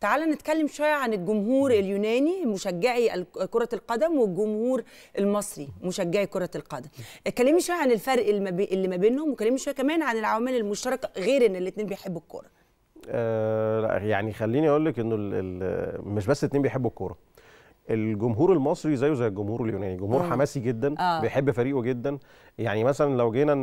تعال نتكلم شويه عن الجمهور اليوناني مشجعي كره القدم والجمهور المصري مشجعي كره القدم اتكلمي شويه عن الفرق اللي ما بينهم وكلمي شويه كمان عن العوامل المشتركه غير ان الاثنين بيحبوا الكوره آه يعني خليني اقول لك انه مش بس الاثنين بيحبوا الكوره الجمهور المصري زيه زي الجمهور اليوناني جمهور آه. حماسي جدا آه. بيحب فريقه جدا يعني مثلا لو جينا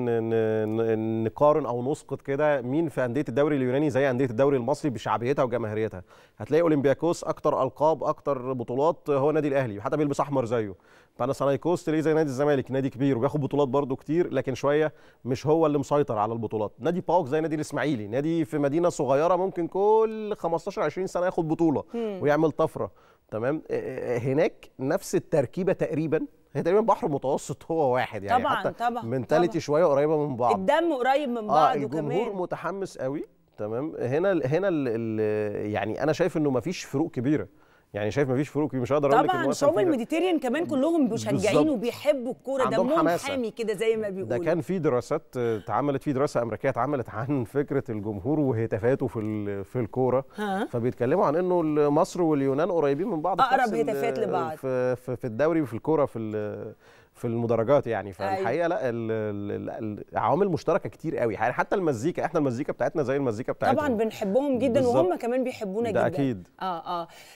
نقارن او نسقط كده مين في انديه الدوري اليوناني زي انديه الدوري المصري بشعبيتها وجماهيريتها هتلاقي اولمبياكوس اكتر القاب اكتر بطولات هو نادي الاهلي حتى بيلبس احمر زيه باناثينايكوس تلاقيه زي نادي الزمالك نادي كبير وبياخد بطولات برده كتير لكن شويه مش هو اللي مسيطر على البطولات نادي باوك زي نادي الاسماعيلي نادي في مدينه صغيره ممكن كل 15 20 سنه ياخد بطوله م. ويعمل طفره تمام آه، آه، آه، هناك نفس التركيبه تقريبا هي تقريبا بحر متوسط هو واحد يعني طبعا حتى طبعا منتاليتي شويه قريبه من بعض الدم قريب من بعض آه الجمهور الجمهور متحمس قوي تمام هنا هنا الـ يعني انا شايف انه مفيش فروق كبيره يعني شايف مفيش فروق مش هقدر اقول طبعا شعوب الميديتيريان كمان كلهم مشجعين وبيحبوا الكوره دمهم حامي كده زي ما بيقولوا ده كان في دراسات آه، اتعملت في دراسه امريكيه اتعملت عن فكره الجمهور وهتافاته في في الكوره فبيتكلموا عن انه مصر واليونان قريبين من بعض اقرب هتافات آه، لبعض في, في الدوري وفي الكوره في في المدرجات يعني أيوه. فالحقيقه لا العوامل مشتركه كتير قوي يعني حتى المزيكا احنا المزيكا بتاعتنا زي المزيكا بتاعتهم طبعا بنحبهم جدا وهم كمان بيحبونا ده جدا اكيد اه اه